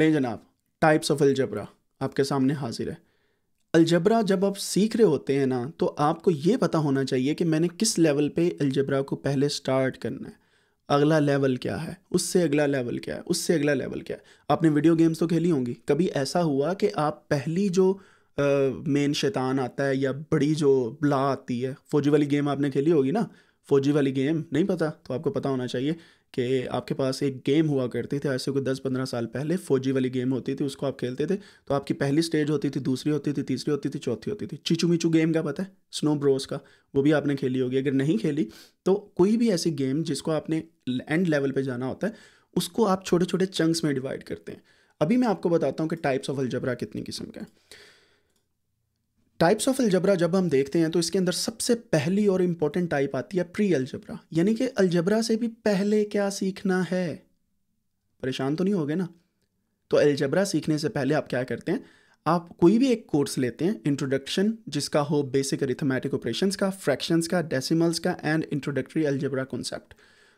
लें जनाब types of algebra आपके सामने हाजिर है अलजबरा जब आप सीख रहे होते हैं ना तो आपको ये पता होना चाहिए कि मैंने किस लेवल पे अलजबरा को पहले स्टार्ट करना है अगला लेवल क्या है उससे अगला लेवल क्या है उससे अगला लेवल क्या है आपने वीडियो गेम्स तो खेली होंगी कभी ऐसा हुआ कि आप पहली जो मेन शैतान आता है या बड़ी जो ब्ला आती है फौजी वाली गेम आपने खेली होगी ना फौजी वाली गेम नहीं पता तो आपको पता होना चाहिए कि आपके पास एक गेम हुआ करती थी आज से कोई दस पंद्रह साल पहले फौजी वाली गेम होती थी उसको आप खेलते थे तो आपकी पहली स्टेज होती थी दूसरी होती थी तीसरी होती थी चौथी होती थी चिचू मिचू गेम का पता है स्नो ब्रोस का वो भी आपने खेली होगी अगर नहीं खेली तो कोई भी ऐसी गेम जिसको आपने एंड लेवल पर जाना होता है उसको आप छोटे छोटे चंक्स में डिवाइड करते हैं अभी मैं आपको बताता हूँ कि टाइप्स ऑफ अलजबरा कितनी किस्म का है टाइप्स ऑफ अलजबरा जब हम देखते हैं तो इसके अंदर सबसे पहली और इम्पॉर्टेंट टाइप आती है प्री अलजबरा यानी कि अलजबरा से भी पहले क्या सीखना है परेशान तो नहीं हो गए ना तो अलजबरा सीखने से पहले आप क्या करते हैं आप कोई भी एक कोर्स लेते हैं इंट्रोडक्शन जिसका हो बेसिक रिथमेटिक ऑपरेशंस का फ्रैक्शंस का डेसिमल्स का एंड इंट्रोडक्टरी अलजबरा कॉन्सेप्ट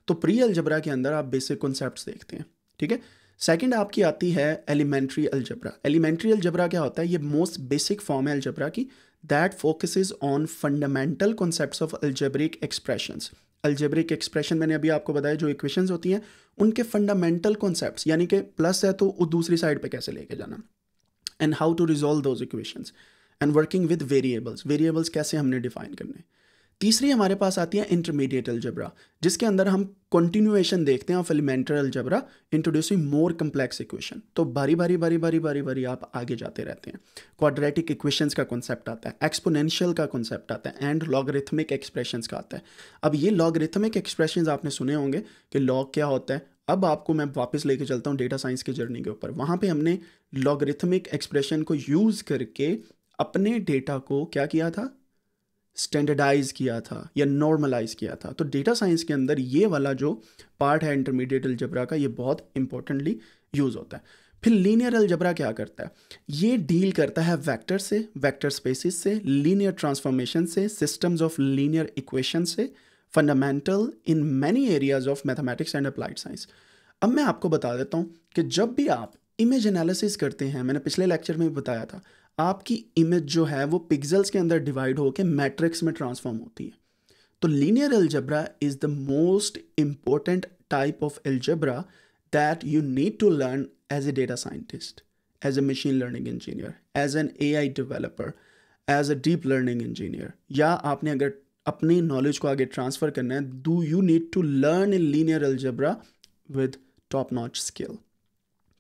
तो प्री अलजबरा के अंदर आप बेसिक कॉन्सेप्ट देखते हैं ठीक है सेकंड आपकी आती है एलिमेंट्री अलजबरा एलिमेंट्री अलजबरा क्या होता है ये मोस्ट बेसिक फॉर्म है अलजबरा की that focus on fundamental concept of algebraic expressions algebraic expression मैंने अभी आपको बताया जो इक्वेशन होती हैं उनके फंडामेंटल कॉन्सेप्ट यानी कि प्लस है तो दूसरी साइड पर कैसे लेके जाना and how to resolve those equation and working with variables variables कैसे हमने डिफाइन करने तीसरी हमारे पास आती है इंटरमीडिएट अलजबरा जिसके अंदर हम कंटिन्यूएशन देखते हैं of elementary algebra introducing more complex equation तो बारी बारी बारी बारी बारी बारी आप आगे जाते रहते हैं क्वाड्रेटिक इक्वेशंस का कॉन्सेप्ट आता है एक्सपोनेंशियल का कॉन्सेप्ट आता है एंड लॉगरिथमिक एक्सप्रेशंस का आता है अब ये लॉगरिथमिक एक्सप्रेशन आपने सुने होंगे कि लॉग क्या होता है अब आपको मैं वापस लेके चलता हूँ डेटा साइंस की जर्नी के ऊपर वहाँ पर हमने लॉगरिथमिक एक्सप्रेशन को यूज़ करके अपने डेटा को क्या किया था स्टैंडर्डाइज किया था या नॉर्मलाइज किया था तो डेटा साइंस के अंदर ये वाला जो पार्ट है इंटरमीडिएट अलजबरा का ये बहुत इंपॉर्टेंटली यूज़ होता है फिर लीनियर अलजबरा क्या करता है ये डील करता है वैक्टर से वैक्टर स्पेसिस से लीनियर ट्रांसफॉर्मेशन से सिस्टम्स ऑफ लीनियर इक्वेशन से fundamental in many areas of mathematics and applied science अब मैं आपको बता देता हूँ कि जब भी आप इमेज एनालिसिस करते हैं मैंने पिछले लेक्चर में भी बताया था आपकी इमेज जो है वो पिक्सल्स के अंदर डिवाइड होकर मैट्रिक्स में ट्रांसफॉर्म होती है तो linear algebra is the most important type of algebra that you need to learn as a data scientist as a machine learning engineer as an A I developer as a deep learning engineer या आपने अगर अपने knowledge को आगे transfer करना है do you need to learn in linear algebra with top notch skill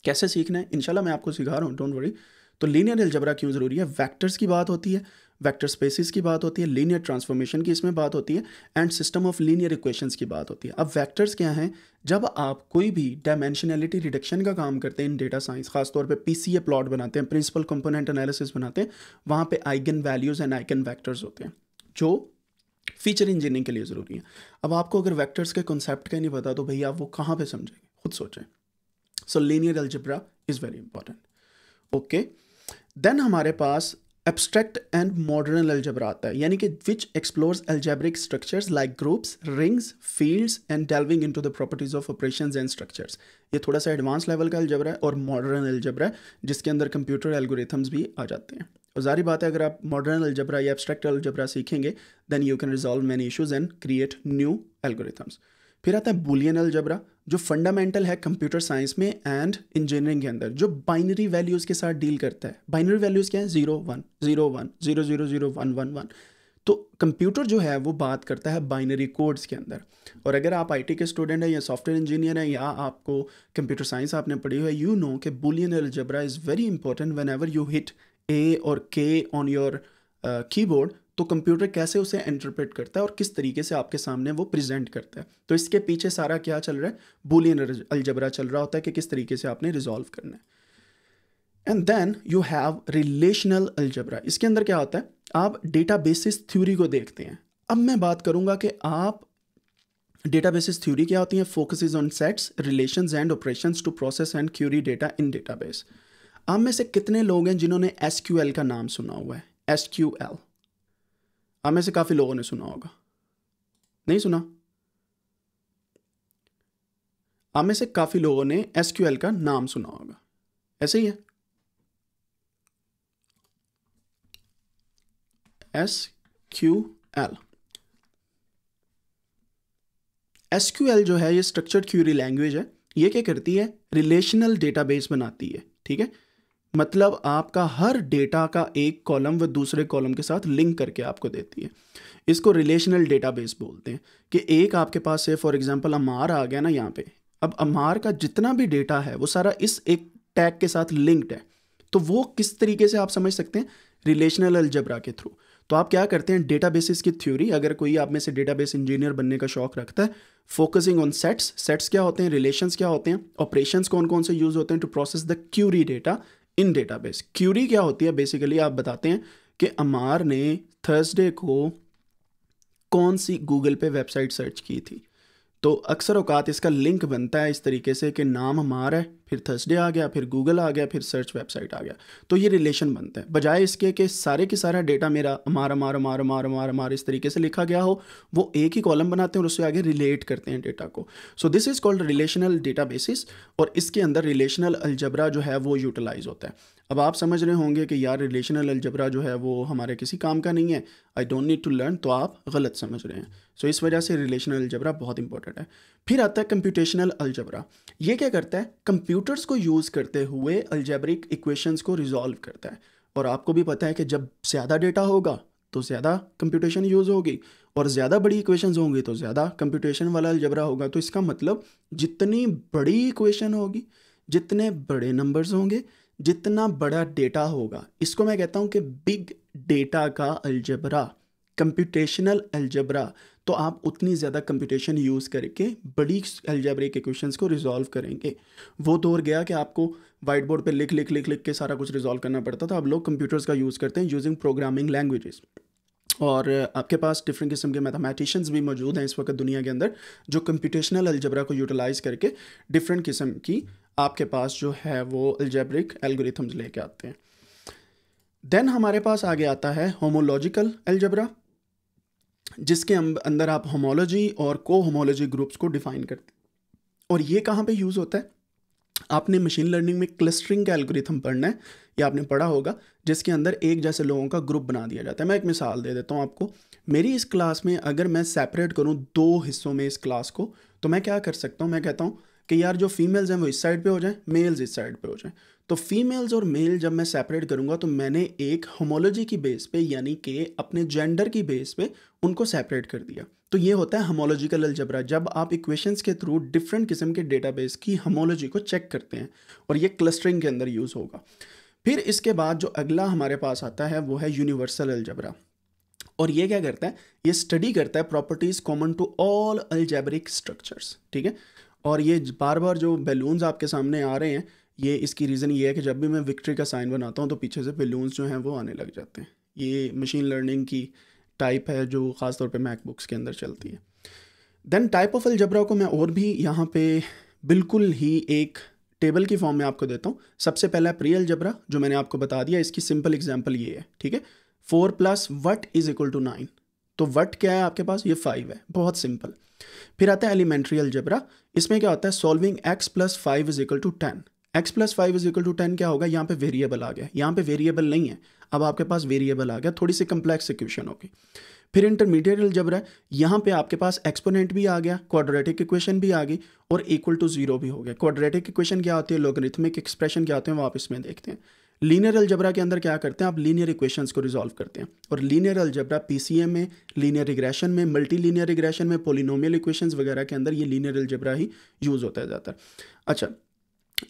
कैसे सीखना है इनशाला मैं आपको सिखा रहा हूँ डोंट वरी तो लीनियर अलजबरा क्यों ज़रूरी है वैक्टर्स की बात होती है वैक्टर स्पेसिस की बात होती है लीनियर ट्रांसफॉर्मेशन की इसमें बात होती है and system of linear equations की बात होती है अब वैक्टर्स क्या हैं जब आप कोई भी डायमेंशनैलिटी रिडक्शन का काम करते हैं इन डेटा साइंस खासतौर पर पी सी ए प्लॉट बनाते हैं प्रिंसिपल कंपोनेंट एनालिसिस बनाते हैं वहाँ पर eigen values and eigen vectors होते हैं जो फीचर इंजीनियरिंग के लिए ज़रूरी है अब आपको अगर वैक्टर्स के कॉन्सेप्ट का नहीं पता तो भैया आप वो कहाँ पर समझेंगे खुद सोचें so linear algebra is very important okay then हमारे पास एब्स्ट्रैक्ट एंड मॉडर्न एल्जेब्रा आता है यानी कि which explores algebraic structures like groups rings fields and in into the properties of operations and structures ये थोड़ा सा एडवांस लेवल का एल्जेब्रा है और मॉडर्न एल्जेब्रा है जिसके अंदर कंप्यूटर एल्गोरिथम्स भी आ जाते हैं और जारी बात है अगर आप मॉडर्न एल्जेब्रा या एब्स्ट्रैक्ट एल्जेब्रा सीखेंगे then you can resolve many issues and create new algorithms फिर आता है बुलियन अलजबरा जो फंडामेंटल है कंप्यूटर साइंस में एंड इंजीनियरिंग के अंदर जो बाइनरी वैल्यूज़ के साथ डील करता है बाइनरी वैल्यूज़ क्या है zero one zero one zero zero zero one one one तो कंप्यूटर जो है वो बात करता है बाइनरी कोड्स के अंदर और अगर आप आईटी के स्टूडेंट हैं या सॉफ्टवेयर इंजीनियर हैं या आपको कंप्यूटर साइंस आपने पढ़ी हुई है यू नो कि Boolean algebra is very important whenever you hit A or K on your keyboard तो कंप्यूटर कैसे उसे इंटरप्रेट करता है और किस तरीके से आपके सामने वो प्रेजेंट करता है तो इसके पीछे सारा क्या चल रहा है बुलियन अलजबरा चल रहा होता है कि किस तरीके से आपने रिजॉल्व करना है and then you have relational algebra इसके अंदर क्या होता है आप डेटा बेसिस थ्योरी को देखते हैं अब मैं बात करूंगा कि आप डेटा बेसिस थ्योरी क्या होती है focus on sets relation and operation to process and query data in data आप में से कितने लोग हैं जिन्होंने एस का नाम सुना हुआ है एस आप में से काफ़ी लोगों ने सुना होगा नहीं सुना आप में से काफ़ी लोगों ने एस का नाम सुना होगा ऐसे ही है S Q L S Q L जो है ये स्ट्रक्चर्ड क्यूरी लैंग्वेज है ये क्या करती है रिलेशनल डेटाबेस बनाती है ठीक है मतलब आपका हर डेटा का एक कॉलम व दूसरे कॉलम के साथ लिंक करके आपको देती है इसको रिलेशनल डेटाबेस बोलते हैं कि एक आपके पास से फॉर एग्जांपल अमार आ गया ना यहाँ पे अब अमार का जितना भी डेटा है वो सारा इस एक टैग के साथ लिंक्ड है तो वो किस तरीके से आप समझ सकते हैं रिलेशनल अलजबरा के थ्रू तो आप क्या करते हैं डेटाबेसिस की थ्योरी अगर कोई आप में से डेटाबेस इंजीनियर बनने का शौक रखता है फोकसिंग ऑन सेट्स सेट्स क्या होते हैं रिलेशंस क्या होते हैं ऑपरेशंस कौन कौन से यूज होते हैं to process the query data in database query क्या होती है बेसिकली आप बताते हैं कि अमार ने थर्सडे को कौन सी गूगल पे वेबसाइट सर्च की थी तो अक्सर अवकात इसका लिंक बनता है इस तरीके से कि नाम हमार है फिर थर्सडे आ गया फिर गूगल आ गया फिर सर्च वेबसाइट आ गया तो ये रिलेशन बनते हैं बजाय इसके कि सारे के सारा डेटा मेरा अमार अमार अमार अमार अमार अमार इस तरीके से लिखा गया हो वो एक ही कॉलम बनाते हैं और उससे आगे रिलेट करते हैं डेटा को so this is called relational data और इसके अंदर रिलेशनल अलजबरा जो है वो यूटिलाइज होता है अब आप समझ रहे होंगे कि यार रिलेशनल अलजबरा जो है वो हमारे किसी काम का नहीं है I don't need to learn तो आप गलत समझ रहे हैं सो so, इस वजह से रिलेशनल अलजबरा बहुत इंपॉर्टेंट है फिर आता है कंप्यूटेशनल अलजबरा ये क्या करता है कंप्यूट कंप्यूटर्स को यूज़ करते हुए अल्जेब्रिक इक्वेशंस को रिजॉल्व करता है और आपको भी पता है कि जब ज़्यादा डेटा होगा तो ज़्यादा कंप्यूटेशन यूज़ होगी और ज़्यादा बड़ी इक्वेशंस होंगी तो ज़्यादा कंप्यूटेशन वाला अलजबरा होगा तो इसका मतलब जितनी बड़ी इक्वेशन होगी जितने बड़े नंबर्स होंगे जितना बड़ा डेटा होगा इसको मैं कहता हूँ कि बिग डेटा का अलजबरा कंप्यूटेशनल अलजबरा तो आप उतनी ज़्यादा कंप्यूटेशन यूज़ करके बड़ी एल्जेब्रिक इक्वेशंस को रिजॉल्व करेंगे वो दौर तो गया कि आपको वाइट बोर्ड पर लिख लिख लिख लिख के सारा कुछ रिजॉल्व करना पड़ता था अब लोग कंप्यूटर्स का यूज़ करते हैं यूजिंग प्रोग्रामिंग लैंग्वेजेस और आपके पास डिफरेंट किस्म के मैथमेटिशियंस भी मौजूद हैं इस वक्त दुनिया के अंदर जो कंप्यूटेशनल अलजबरा को यूटिलाइज़ करके डिफरेंट किस्म की आपके पास जो है वो अलजेब्रिक एल्गोरिथम्स लेके आते हैं देन हमारे पास आगे आता है होमोलॉजिकल एल्जबरा जिसके अं-, अंदर आप होमोलॉजी और को होमोलॉजी ग्रुप्स को डिफाइन करते और ये कहाँ पे यूज़ होता है आपने मशीन लर्निंग में क्लस्टरिंग का एल्गोरिथम पढ़ना है या आपने पढ़ा होगा जिसके अंदर एक जैसे लोगों का ग्रुप बना दिया जाता है मैं एक मिसाल दे देता हूँ आपको मेरी इस क्लास में अगर मैं सेपरेट करूँ दो हिस्सों में इस क्लास को तो मैं क्या कर सकता हूँ मैं कहता हूँ कि यार जो फीमेल्स हैं वो इस साइड पे हो जाएं मेल्स इस साइड पे हो जाएं तो फीमेल्स और मेल जब मैं सेपरेट करूंगा तो मैंने एक होमोलॉजी की बेस पे यानी कि अपने जेंडर की बेस पे उनको सेपरेट कर दिया तो ये होता है होमोलॉजिकल अलजबरा जब आप इक्वेशंस के थ्रू डिफरेंट किस्म के डेटाबेस की होमोलॉजी को चेक करते हैं और ये क्लस्टरिंग के अंदर यूज़ होगा फिर इसके बाद जो अगला हमारे पास आता है वो है यूनिवर्सल अलजबरा और ये क्या करता है ये स्टडी करता है properties common to all algebraic structures ठीक है और ये बार बार जो बैलून्स आपके सामने आ रहे हैं ये इसकी रीज़न ये है कि जब भी मैं विक्ट्री का साइन बनाता हूँ तो पीछे से बेलून्स जो हैं वो आने लग जाते हैं ये मशीन लर्निंग की टाइप है जो ख़ास तौर पर मैकबुक्स के अंदर चलती है देन टाइप ऑफ अलजबरा को मैं और भी यहाँ पे बिल्कुल ही एक टेबल की फॉर्म में आपको देता हूँ सबसे पहला प्री अलजबरा जो मैंने आपको बता दिया इसकी सिंपल एग्जाम्पल ये है ठीक है four plus what is equal to nine तो वट क्या है आपके पास ये फाइव है बहुत सिंपल फिर आता है एलिमेंट्री अलजबरा इसमें क्या होता है solving x plus five is equal to ten x plus five is equal to ten क्या होगा यहाँ पे वेरिएबल आ गया यहाँ पे वेरिएबल नहीं है अब आपके पास वेरिएबल आ गया थोड़ी सी कम्प्लेक्स इक्वेशन होगी फिर इंटरमीडिएट जब रहा यहाँ पे आपके पास एक्सपोनेंट भी आ गया क्वाड्रेटिक इक्वेशन भी आ गई और इक्वल टू जीरो भी हो गया क्वाड्रेटिक इक्वेशन क्या होती है लोगरिथमिक एक्सप्रेशन क्या होते हैं वो आप इसमें देखते हैं लीनियर अलजबरा के अंदर क्या करते हैं आप लीनियर इक्वेशंस को रिजॉल्व करते हैं और लीनियर अलजबरा पीसीएम में लीनियर रिग्रेशन में मल्टी लीनियर रिग्रेशन में पोलिनोमियल इक्वेशंस वगैरह के अंदर ये लीनियर अलजबरा ही यूज़ होता है ज़्यादातर अच्छा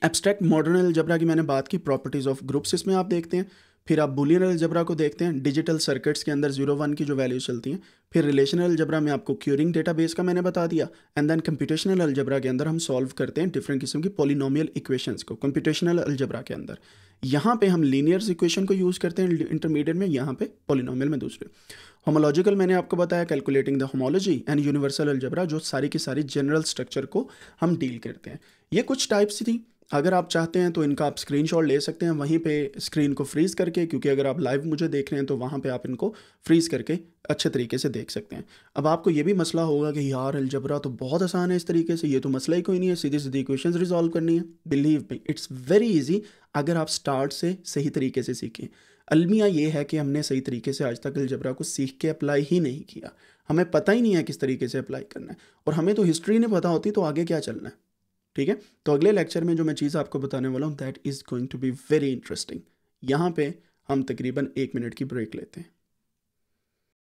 एब्स्ट्रैक्ट मॉडर्न एलजबरा की मैंने बात की प्रॉपर्टीज़ ऑफ ग्रुप्स इसमें आप देखते हैं फिर आप बुलियन एलजबरा को देखते हैं डिजिटल सर्किट्स के अंदर जीरो वन की जो वैल्यूज चलती हैं फिर रिलेशनल एलजबरा में आपको क्यूरिंग डेटाबेस का मैंने बता दिया एंड देन कंप्यूटेशनल एलजबरा के अंदर हम सॉल्व करते हैं डिफरेंट किस्म की पोलिनोमियल इक्वेशंस को कंप्यूटेशनल एलजबरा के अंदर यहाँ पे हम लीनियर्स इक्वेशन को यूज़ करते हैं इंटरमीडिएट में यहाँ पे पोलिनोमियल में दूसरे होमोलॉजिकल मैंने आपको बताया calculating the homology and universal algebra जो सारी की सारी जनरल स्ट्रक्चर को हम डील करते हैं ये कुछ टाइप्स थी अगर आप चाहते हैं तो इनका आप स्क्रीन ले सकते हैं वहीं पे स्क्रीन को फ्रीज़ करके क्योंकि अगर आप लाइव मुझे देख रहे हैं तो वहाँ पे आप इनको फ्रीज़ करके अच्छे तरीके से देख सकते हैं अब आपको ये भी मसला होगा कि यार अलजबरा तो बहुत आसान है इस तरीके से ये तो मसला ही कोई नहीं है सीधी सीधी क्वेश्चन रिजॉल्व करनी है believe me it's very easy अगर आप स्टार्ट से सही तरीके से सीखें अलमिया ये है कि हमने सही तरीके से आज तक अलजबरा को सीख के अप्लाई ही नहीं किया हमें पता ही नहीं है किस तरीके से अप्लाई करना है और हमें तो हिस्ट्री नहीं पता होती तो आगे क्या चलना है ठीक है तो अगले लेक्चर में जो मैं चीज़ आपको बताने वाला हूँ that is going to be very interesting यहाँ पे हम तकरीबन एक मिनट की ब्रेक लेते हैं